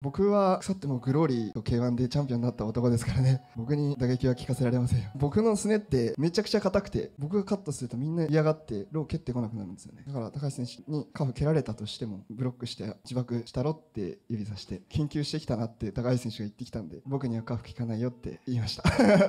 僕は腐ってもグローリーと K1 でチャンピオンになった男ですからね僕に打撃は聞かせられませんよ僕のすねってめちゃくちゃ硬くて僕がカットするとみんな嫌がってロー蹴ってこなくなるんですよねだから高橋選手にカフ蹴られたとしてもブロックして自爆したろって指さして研究してきたなって高橋選手が言ってきたんで僕にはカフ効かないよって言いました